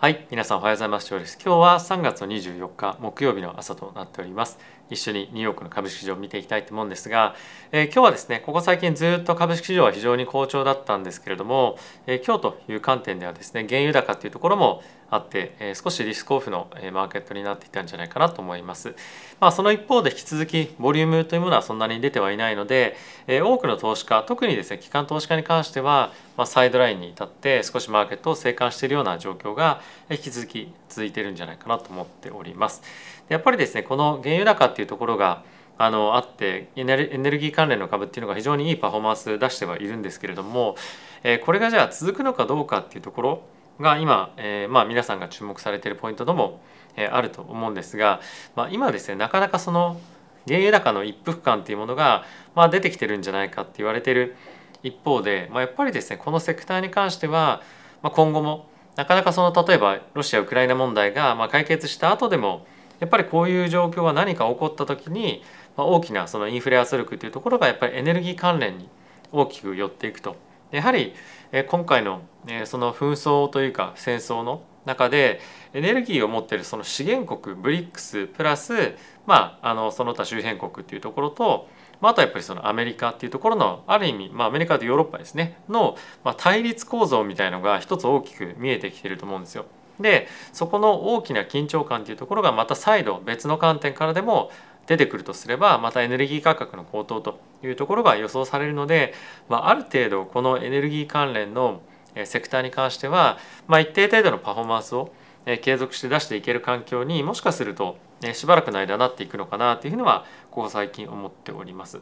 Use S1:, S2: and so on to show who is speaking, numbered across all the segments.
S1: はい、皆さんおはようございます。今日は3月の24日木曜日の朝となっております。一緒にニューヨークの株式市場を見ていきたいと思うんですが、えー、今日はですね、ここ最近ずっと株式市場は非常に好調だったんですけれども、えー、今日という観点ではですね、原油高というところもあって、え少しリスクオフの、えマーケットになっていたんじゃないかなと思います。まあ、その一方で引き続きボリュームというものはそんなに出てはいないので、え多くの投資家特にですね機関投資家に関しては、まあ、サイドラインに至って少しマーケットを静観しているような状況が引き続き続いているんじゃないかなと思っております。やっぱりですねこの原油高っていうところがあのあってエネルギー関連の株っていうのが非常にいいパフォーマンス出してはいるんですけれども、えこれがじゃあ続くのかどうかっていうところが今、えー、まあ、皆さんが注目されているポイントとも、えー、あると思うんですが、まあ、今ですねなかなかその原油高の一服感っていうものが、まあ、出てきてるんじゃないかって言われてる一方で、まあ、やっぱりですねこのセクターに関しては、まあ、今後もなかなかその例えばロシア・ウクライナ問題が、まあ、解決した後でもやっぱりこういう状況は何か起こった時に、まあ、大きなそのインフレ圧力というところがやっぱりエネルギー関連に大きく寄っていくとやはり今回のその紛争というか戦争の中でエネルギーを持っているその資源国ブリックスプラス、まあ、あのその他周辺国っていうところと、まあ、あとはやっぱりそのアメリカっていうところのある意味、まあ、アメリカとヨーロッパですねの、まあ、対立構造みたいのが一つ大きく見えてきていると思うんですよ。でそこの大きな緊張感っていうところがまた再度別の観点からでも出てくるとすればまたエネルギー価格の高騰というところが予想されるので、まあ、ある程度このエネルギー関連のセクターに関しては、まあ、一定程度のパフォーマンスを継続して出していける環境にもしかするとしばらくの間なっていくのかなというのはここ最近思っております。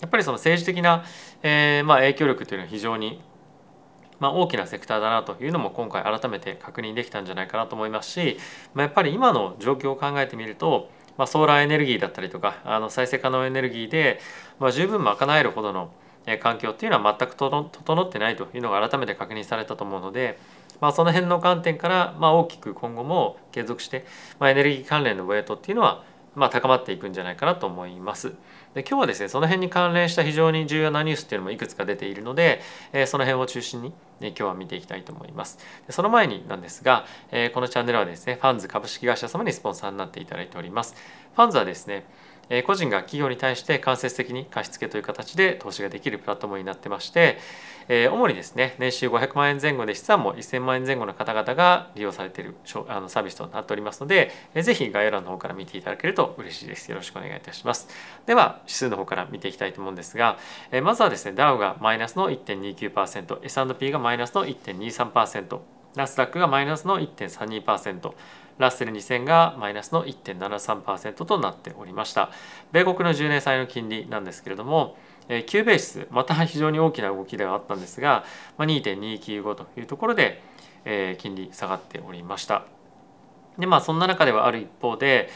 S1: やっぱりその政治的な、えー、まあ影響力というのは非常にまあ、大きなセクターだなというのも今回改めて確認できたんじゃないかなと思いますし、まあ、やっぱり今の状況を考えてみるとまあ、ソーラーエネルギーだったりとかあの再生可能エネルギーで、まあ、十分賄えるほどの環境っていうのは全く整ってないというのが改めて確認されたと思うので、まあ、その辺の観点から、まあ、大きく今後も継続して、まあ、エネルギー関連のウェイトっていうのは、まあ、高まっていくんじゃないかなと思います。で今日はですねその辺に関連した非常に重要なニュースっていうのもいくつか出ているので、えー、その辺を中心に、ね、今日は見ていきたいと思いますでその前になんですが、えー、このチャンネルはですねファンズ株式会社様にスポンサーになっていただいておりますファンズはですね個人が企業に対して間接的に貸付という形で投資ができるプラットフォームになってまして、え主にですね年収500万円前後で資産も1000万円前後の方々が利用されているあのサービスとなっておりますので、えぜひ概要欄の方から見ていただけると嬉しいです。よろしくお願いいたします。では指数の方から見ていきたいと思うんですが、えまずはですねダウがマイナスの1.29%、S&P がマイナスの1.23%、ナスダックがマイナスの1.32%ラッセル2000がマイナスの1.73%となっておりました米国の10年債の金利なんですけれども9ベースまた非常に大きな動きではあったんですが2.295というところで金利下がっておりましたでまあそんな中ではある一方で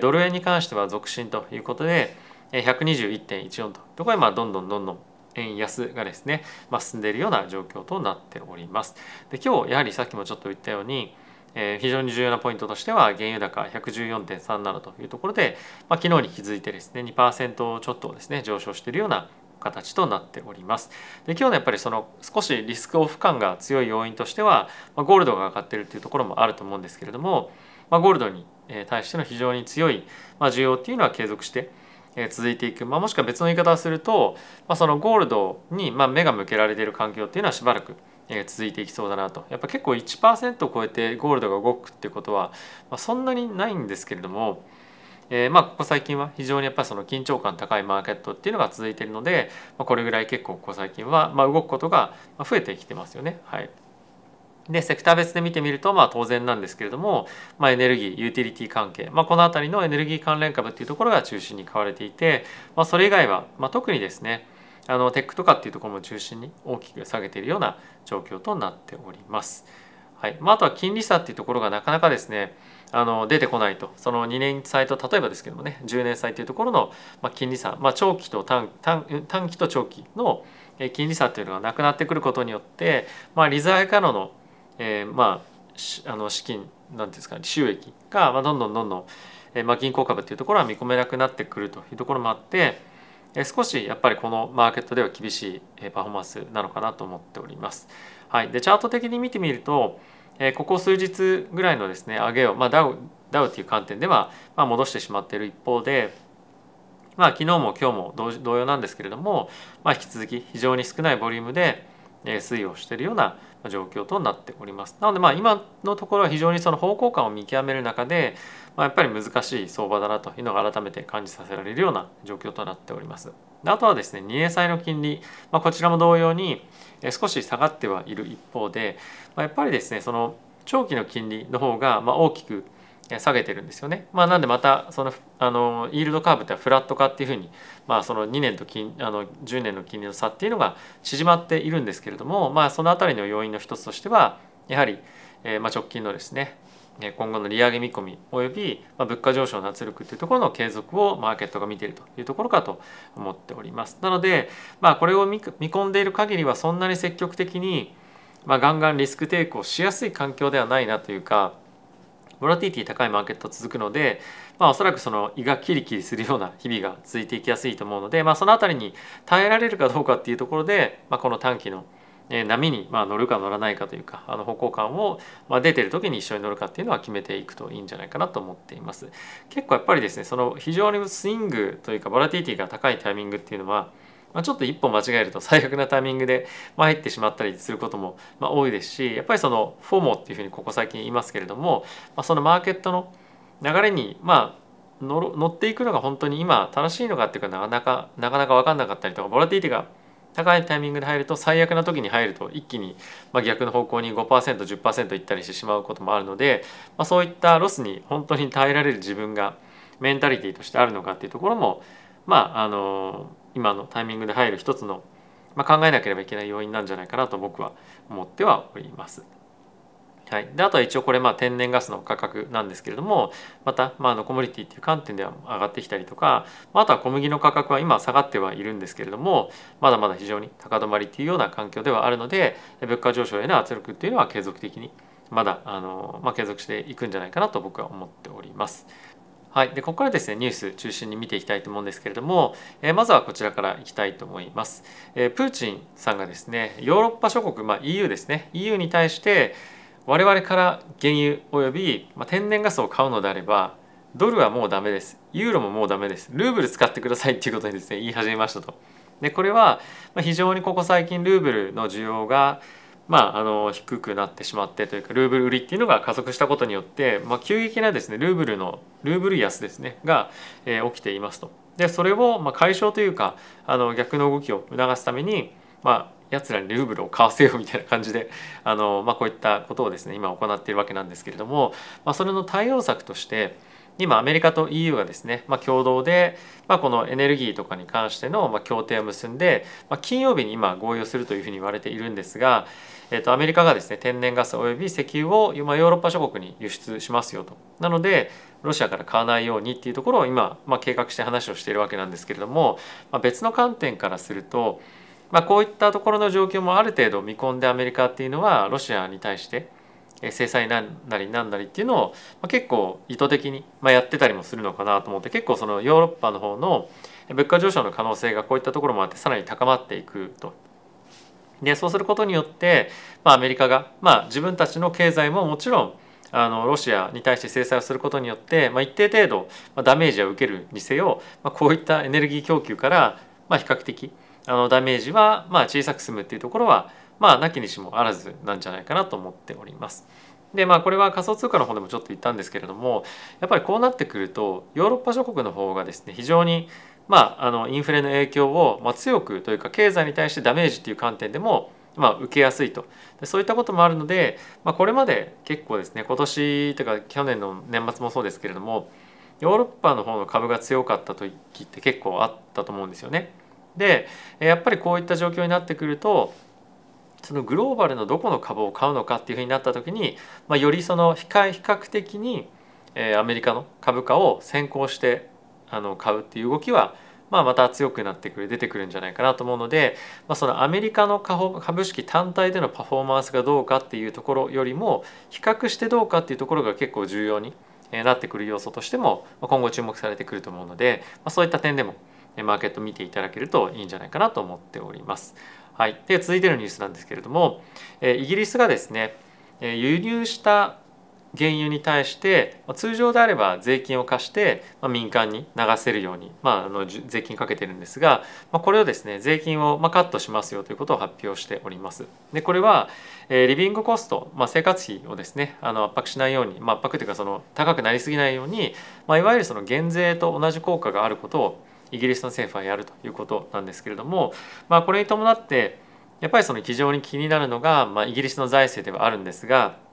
S1: ドル円に関しては続伸ということで121.14とところでまあどんどんどんどん円安がですね、まあ、進んでいるような状況となっております。で今日やはりさっきもちょっと言ったように、えー、非常に重要なポイントとしては原油高114.37というところで、まあ、昨日に気づいてですね2%ちょっとですね上昇しているような形となっております。で今日のやっぱりその少しリスクオフ感が強い要因としては、まあ、ゴールドが上がってるっていうところもあると思うんですけれども、まあ、ゴールドに対しての非常に強い、まあ、需要っていうのは継続して続いていく、まあ、もしくは別の言い方をすると、まあ、そのゴールドにま目が向けられている環境っていうのはしばらく続いていきそうだなとやっぱ結構1%を超えてゴールドが動くってことは、まそんなにないんですけれども、えー、まあここ最近は非常にやっぱりその緊張感高いマーケットっていうのが続いているので、まあ、これぐらい結構ここ最近はまあ動くことが増えてきてますよね。はいでセクター別で見てみるとまあ当然なんですけれども、まあ、エネルギーユーティリティ関係、まあ、この辺りのエネルギー関連株っていうところが中心に買われていて、まあ、それ以外は、まあ、特にですねあのテックとかっていうところも中心に大きく下げているような状況となっております。はいまあ、あとは金利差っていうところがなかなかですねあの出てこないとその2年債と例えばですけどもね10年債というところの、まあ、金利差、まあ、長期と短短期と長期の金利差っていうのがなくなってくることによって、まあ、利ザーカノのえー、まああの資金なんですか、ね、収益が、まどんどんどんどん、えーまあ、銀行株っていうところは見込めなくなってくるというところもあって、えー、少しやっぱりこのマーケットでは厳しい、えパフォーマンスなのかなと思っております。はい、でチャート的に見てみると、えー、ここ数日ぐらいのですね上げを、まあ、ダウダウっていう観点では、まあ、戻してしまっている一方で、まあ、昨日も今日も同様なんですけれども、まあ、引き続き非常に少ないボリュームで、推移をしているような状況となっております。なのでまあ今のところは非常にその方向感を見極める中で、まあ、やっぱり難しい相場だなというのが改めて感じさせられるような状況となっております。であとはですね、2円債の金利、まあ、こちらも同様に少し下がってはいる一方で、まあ、やっぱりですね、その長期の金利の方がまあ大きく下げてるんですよね。まあ、なんでまたそのあのイールドカーブってフラット化っていうふうに、まあ、その2年と金あの10年の金利の差っていうのが縮まっているんですけれども、まあ、その辺りの要因の一つとしてはやはり、えー、まあ直近のですね今後の利上げ見込みおよび物価上昇の圧力というところの継続をマーケットが見ているというところかと思っております。なので、まあ、これを見込んでいる限りはそんなに積極的に、まあ、ガンガンリスクテイクをしやすい環境ではないなというか、ボラティティ高いマーケット続くので、まあ、おそらくその胃がキリキリするような日々が続いていきやすいと思うので、まあ、その辺りに耐えられるかどうかっていうところで、まあ、この短期の波にま乗るか乗らないかというかあの方向感をま出てる時に一緒に乗るかっていうのは決めていくといいんじゃないかなと思っています結構やっぱりですねその非常にスイングというかボラティティが高いタイミングっていうのはまあ、ちょっと一歩間違えると最悪なタイミングで入ってしまったりすることもま多いですしやっぱりそのフォモっていうふうにここ最近言いますけれども、まあ、そのマーケットの流れにまあ乗っていくのが本当に今正しいのかっていうかなかなかなかなか分かんなかったりとかボラティティが高いタイミングで入ると最悪な時に入ると一気に逆の方向に 5%10% いったりしてしまうこともあるので、まあ、そういったロスに本当に耐えられる自分がメンタリティーとしてあるのかっていうところもまああの今のタイミングで入る一つの、まあ、考えなければいけない要因なんじゃないかなと僕は思ってはおります。はい、であとは一応これまあ天然ガスの価格なんですけれどもまたまあのコモディティっていう観点では上がってきたりとか、まあ、とは小麦の価格は今下がってはいるんですけれどもまだまだ非常に高止まりというような環境ではあるので物価上昇への圧力っていうのは継続的にまだあの、まあ、継続していくんじゃないかなと僕は思っております。はい、でここからですねニュース中心に見ていきたいと思うんですけれども、えー、まずはこちらからいきたいと思います、えー、プーチンさんがですねヨーロッパ諸国、まあ、EU ですね EU に対して我々から原油および、まあ、天然ガスを買うのであればドルはもうダメですユーロももうダメですルーブル使ってくださいっていうことにですね言い始めましたとでこれは非常にここ最近ルーブルの需要がまあ、あの低くなってしまってというかルーブル売りっていうのが加速したことによって、まあ、急激なですねルーブルのルーブル安ですねが、えー、起きていますと。でそれをまあ解消というかあの逆の動きを促すために、まあ、やつらにルーブルを買わせようみたいな感じであの、まあ、こういったことをですね今行っているわけなんですけれども、まあ、それの対応策として今アメリカと EU がですね、まあ、共同で、まあ、このエネルギーとかに関しての、まあ、協定を結んで、まあ、金曜日に今合意をするというふうに言われているんですが、えー、とアメリカがですね天然ガスおよび石油を、まあ、ヨーロッパ諸国に輸出しますよとなのでロシアから買わないようにっていうところを今、まあ、計画して話をしているわけなんですけれども、まあ、別の観点からすると、まあ、こういったところの状況もある程度見込んでアメリカっていうのはロシアに対して制裁なんなりなんなりっていうのを結構意図的にやってたりもするのかなと思って結構そのヨーロッパの方の物価上昇の可能性がこういったところもあってさらに高まっていくとでそうすることによって、まあ、アメリカが、まあ、自分たちの経済ももちろんあのロシアに対して制裁をすることによって、まあ、一定程度、まあ、ダメージは受けるにせよ、まあ、こういったエネルギー供給から、まあ、比較的あのダメージは、まあ、小さく済むっていうところは、まあ、なきにしもあらずなんじゃないかなと思っております。でまあこれは仮想通貨の方でもちょっと言ったんですけれどもやっぱりこうなってくるとヨーロッパ諸国の方がですね非常にまあ、あのインフレの影響を、ま強くというか経済に対してダメージっていう観点でも、まあ、受けやすいとそういったこともあるので、まあ、これまで結構ですね今年というか去年の年末もそうですけれどもヨーロッパの方の株が強かった時って結構あったと思うんですよね。でやっぱりこういった状況になってくるとそのグローバルのどこの株を買うのかっていうふうになった時に、まあ、よりその比較的にアメリカの株価を先行してあの買うっていう動きは、まあ、また強くなってくる出てくるんじゃないかなと思うので、まあ、そのアメリカの株式単体でのパフォーマンスがどうかっていうところよりも比較してどうかっていうところが結構重要になってくる要素としても今後注目されてくると思うので、まあ、そういった点でもマーケット見ていただけるといいんじゃないかなと思っております。はい、で続いてのニュースなんですけれどもイギリスがですね輸入した原油に対して通常であれば税金を貸して民間に流せるように、まあ、あの税金かけてるんですがこれをですね税金をカットしますよということを発表しております。でこれはリビングコスト、まあ、生活費をですねあの圧迫しないように、まあ、圧迫というかその高くなりすぎないように、まあ、いわゆるその減税と同じ効果があることをイギリスの政府はやるということなんですけれども、まあ、これに伴ってやっぱりその非常に気になるのが、まあ、イギリスの財政ではあるんですが。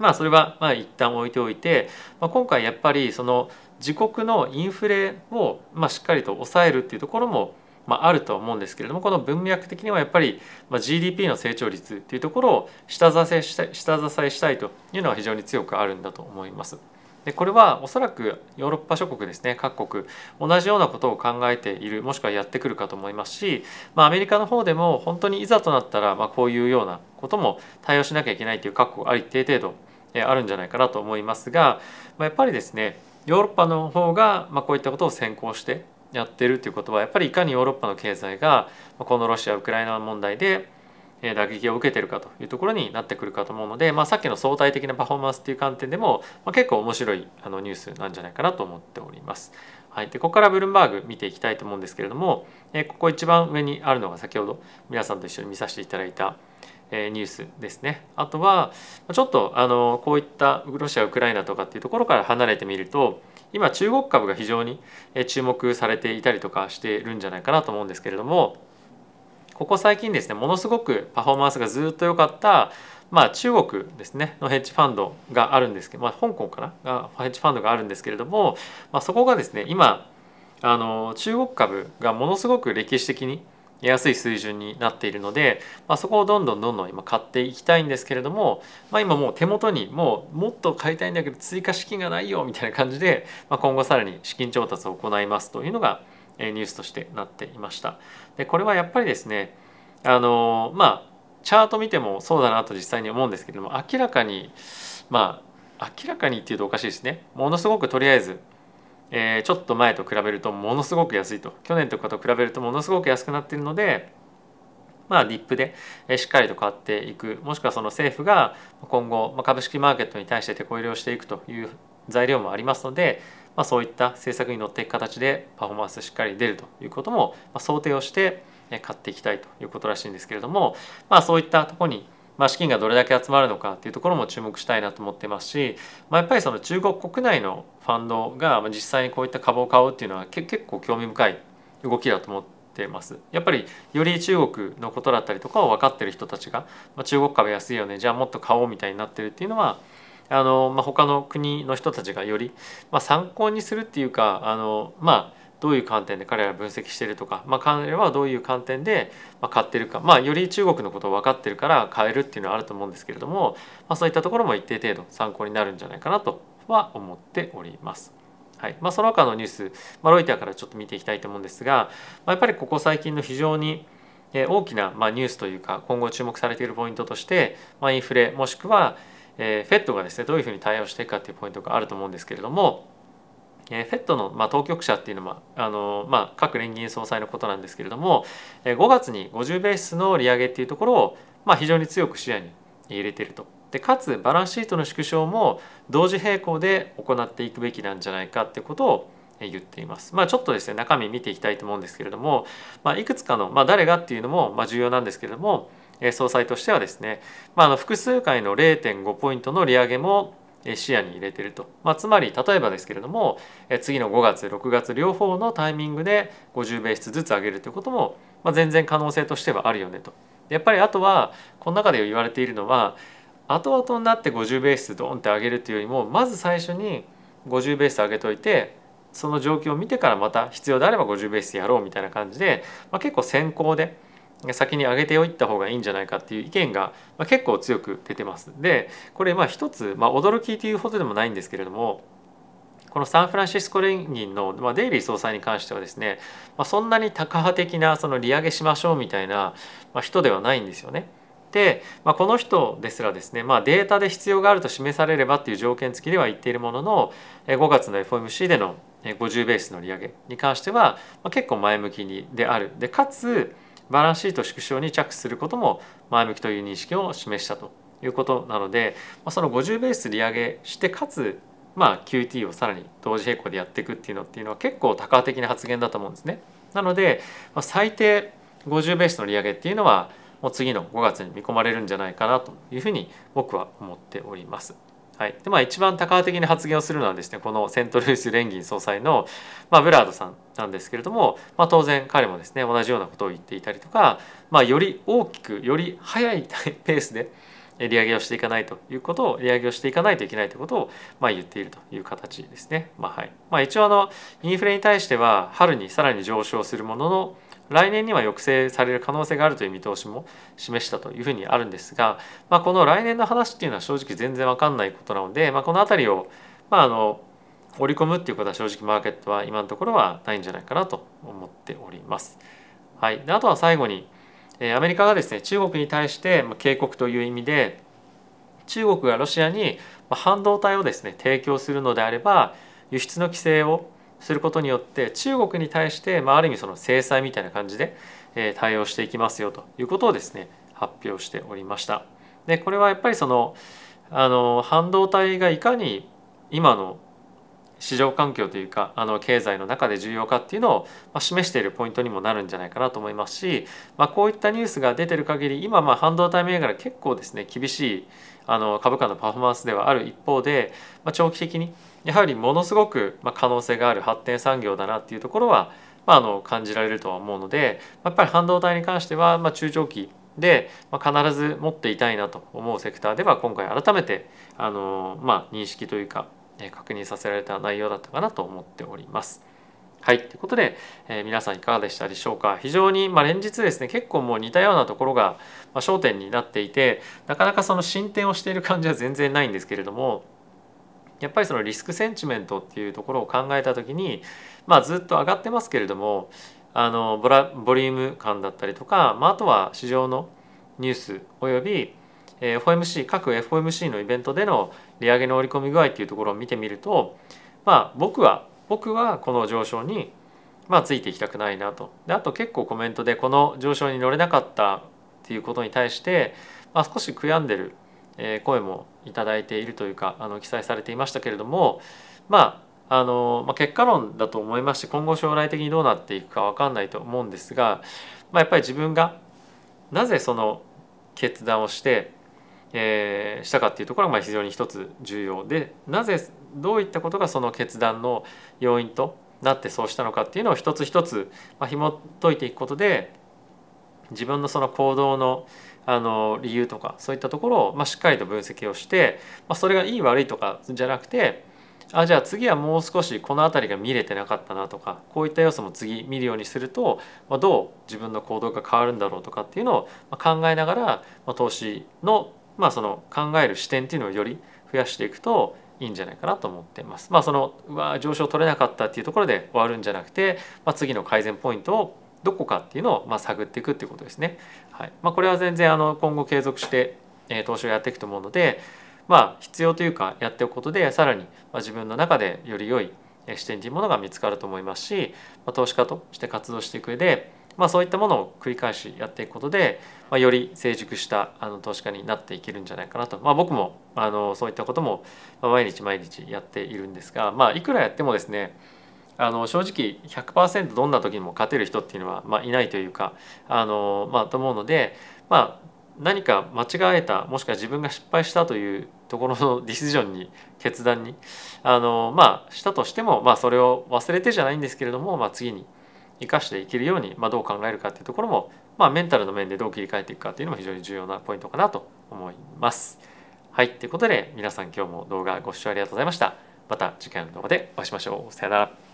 S1: まあそれはまあ一旦置いておいて、まあ、今回やっぱりその自国のインフレをまあしっかりと抑えるっていうところもまあ、あると思うんですけれどもこの文脈的にはやっぱり、ま GDP の成長率っていうところを下支えしたい下支えしたいというのは非常に強くあるんだと思います。でこれはおそらくヨーロッパ諸国ですね各国同じようなことを考えているもしくはやってくるかと思いますし、まあ、アメリカの方でも本当にいざとなったら、まあ、こういうようなことも対応しなきゃいけないという覚悟あり一定程度あるんじゃないかなと思いますが、まやっぱりですねヨーロッパの方がまこういったことを先行してやってるということはやっぱりいかにヨーロッパの経済がこのロシア・ウクライナ問題で打撃を受けてるかというところになってくるかと思うので、まあ、さっきの相対的なパフォーマンスっていう観点でも、ま結構面白いあのニュースなんじゃないかなと思っております。はい、でここからブルンバーグ見ていきたいと思うんですけれども、えここ一番上にあるのが先ほど皆さんと一緒に見させていただいたニュースですねあとはちょっとあのこういったロシアウクライナとかっていうところから離れてみると今中国株が非常に注目されていたりとかしているんじゃないかなと思うんですけれどもここ最近ですねものすごくパフォーマンスがずっと良かったまあ、中国ですねのヘッジファンドがあるんですけど、まあ、香港かながヘッジファンドがあるんですけれども、まあ、そこがですね今あの中国株がものすごく歴史的に安い水準になっているので、まあ、そこをどんどんどんどん今買っていきたいんですけれども、まあ、今もう手元にもうもっと買いたいんだけど追加資金がないよみたいな感じで、まあ、今後さらに資金調達を行いますというのがニュースとしてなっていました。でこれはやっぱりですねあのまあチャート見てもそうだなと実際に思うんですけれども明らかにまあ明らかにっていうとおかしいですねものすごくとりあえずえー、ちょっと前と比べるとものすごく安いと去年とかと比べるとものすごく安くなっているのでまあ、リップでしっかりと買っていくもしくはその政府が今後株式マーケットに対して手こ入れをしていくという材料もありますので、まあ、そういった政策に乗っていく形でパフォーマンスしっかり出るということも想定をして買っていきたいということらしいんですけれども、まあ、そういったとこにまあ、資金がどれだけ集まるのかっていうところも注目したいなと思ってますし、まあ、やっぱりその中国国内のファンドが実際にこういった株を買うっていうのは結構興味深い動きだと思ってますやっぱりより中国のことだったりとかを分かってる人たちが、まあ、中国株安いよねじゃあもっと買おうみたいになってるっていうのはあの、まあ、他の国の人たちがより、まあ、参考にするっていうかあのまあどういう観点で彼ら分析してるとか、まあ、彼らはどういう観点で買ってるか、まあ、より中国のことを分かってるから買えるっていうのはあると思うんですけれども、まあ、そういったところも一定程度参考になるんじゃないかなとは思っております。はいまあ、その他のニュース、まあ、ロイターからちょっと見ていきたいと思うんですが、まあ、やっぱりここ最近の非常に大きな、まニュースというか今後注目されているポイントとして、まあ、インフレもしくは、えフェットがですねどういうふうに対応していくかっていうポイントがあると思うんですけれども、えー、フェットの、まあ、当局者っていうのはあの、まあ、各連銀総裁のことなんですけれども、えー、5月に50ベースの利上げっていうところを、まあ、非常に強く視野に入れてるとでかつバランスシートの縮小も同時並行で行っていくべきなんじゃないかってことを言っています。まあ、ちょっとですね中身見ていきたいと思うんですけれども、まあ、いくつかの、まあ、誰がっていうのも、まあ、重要なんですけれども総裁としてはですね、まあ、あの複数回の0.5ポイントの利上げも視野に入れてると、まあ、つまり例えばですけれども次の5月6月両方のタイミングで50ベースずつ上げるということも、ま全然可能性としてはあるよねとやっぱりあとはこの中で言われているのは後々になって50ベースドンって上げるというよりもまず最初に50ベース上げといてその状況を見てからまた必要であれば50ベースやろうみたいな感じで、まあ、結構先行で。先に上げておいた方がいいんじゃないかっていう意見が結構強く出てます。でこれまあ一つ、まあ、驚きというほどでもないんですけれどもこのサンフランシスコ連銀の、まあ、デイリー総裁に関してはですね、まあ、そんなにタカ派的なその利上げしましょうみたいな、まあ、人ではないんですよね。で、まあ、この人ですらですね、まあ、データで必要があると示されればっていう条件付きでは言っているものの5月の FOMC での50ベースの利上げに関しては、まあ、結構前向きにである。でかつバランスシート縮小に着手することも前向きという認識を示したということなので、まあ、その50ベース利上げしてかつまあ、QT をさらに同時並行でやっていくっていうのっていうのは結構多価的な発言だと思うんですね。なので、まあ、最低50ベースの利上げっていうのはもう次の5月に見込まれるんじゃないかなというふうに僕は思っております。はいでまあ、一番多波的に発言をするのはですねこのセントルイス連銀総裁の、まあ、ブラードさんなんですけれども、まあ、当然彼もですね同じようなことを言っていたりとか、まあ、より大きくより速いペースで利上げをしていかないということを利上げをしていかないといけないということをまあ言っているという形ですね。まあはいまあ、一応あのインフレに対しては春にさらに上昇するものの来年には抑制される可能性があるという見通しも示したというふうにあるんですが、まあ、この来年の話っていうのは正直全然分かんないことなので、まあ、この辺りを、まあ、あの織り込むっていうことは正直マーケットは今のところはないんじゃないかなと思っております。はい、であとは最後にアメリカがですね中国に対して警告という意味で中国がロシアに半導体をですね提供するのであれば輸出の規制をすることによって中国に対して、まあ、ある意味その制裁みたいな感じで対応していきますよということをですね発表しておりました。でこれはやっぱりそのあの半導体がいかに今の市場環境というかあの経済の中で重要かっていうのを示しているポイントにもなるんじゃないかなと思いますし、まあ、こういったニュースが出てる限り今まあ半導体銘柄結構ですね厳しいあの株価のパフォーマンスではある一方で、まあ、長期的にやはりものすごく可能性がある発展産業だなっていうところは、まあ、あの感じられるとは思うのでやっぱり半導体に関してはまあ中長期で、まあ、必ず持っていたいなと思うセクターでは今回改めてあの、まあ、認識というか確認させられた内容だったかなと思っております。はい。ということで、えー、皆さんいかがでしたでしょうか。非常に、まあ、連日ですね、結構もう似たようなところが、まあ、焦点になっていて、なかなかその進展をしている感じは全然ないんですけれども、やっぱりそのリスクセンチメントっていうところを考えた時に、まあ、ずっと上がってますけれども、あのボラボリューム感だったりとか、まあ、あとは市場のニュースおよび FOMC 各 FOMC のイベントでの利上げの織り込み具合っていうところを見てみると、まあ、僕は僕はこの上昇に、まあ、ついていきたくないなとであと結構コメントでこの上昇に乗れなかったっていうことに対して、まあ、少し悔やんでる声もいただいているというかあの記載されていましたけれども、まああのまあ、結果論だと思いますし今後将来的にどうなっていくか分かんないと思うんですが、まあ、やっぱり自分がなぜその決断をしてえー、したかっていうところがまあ非常に一つ重要でなぜどういったことがその決断の要因となってそうしたのかっていうのを一つ一つ、まあ、紐解いていくことで自分のその行動のあの理由とかそういったところを、まあ、しっかりと分析をして、まあ、それがいい悪いとかじゃなくてあじゃあ次はもう少しこの辺りが見れてなかったなとかこういった要素も次見るようにすると、まあ、どう自分の行動が変わるんだろうとかっていうのを考えながら、まあ、投資のまあ、その考える視点っていうのをより増やしていくといいんじゃないかなと思ってます。まあ、そのうわ上昇取れなかったっていうところで終わるんじゃなくて、まあ、次の改善ポイントをどこかっていうのをま探っていくっていうことですね。はいまあ、これは全然あの今後継続して、え投資をやっていくと思うので、まあ、必要というかやっておくことでさらに自分の中でより良い視点というものが見つかると思いますし、ま投資家として活動していく上でまあ、そういったものを繰り返しやっていくことで、まあ、より成熟したあの投資家になっていけるんじゃないかなと、まあ、僕もあのそういったことも毎日毎日やっているんですが、まあ、いくらやってもですねあの正直100%どんな時にも勝てる人っていうのは、まあ、いないというかあの、まあ、と思うので、まあ、何か間違えたもしくは自分が失敗したというところの ディシジョンに決断にあの、まあ、したとしても、まあ、それを忘れてじゃないんですけれども、まあ、次に。生かしていけるように、まあ、どう考えるかっていうところも、まあ、メンタルの面でどう切り替えていくかっていうのも非常に重要なポイントかなと思います。はい、ということで皆さん今日も動画ご視聴ありがとうございました。また次回の動画でお会いしましょう。さよなら。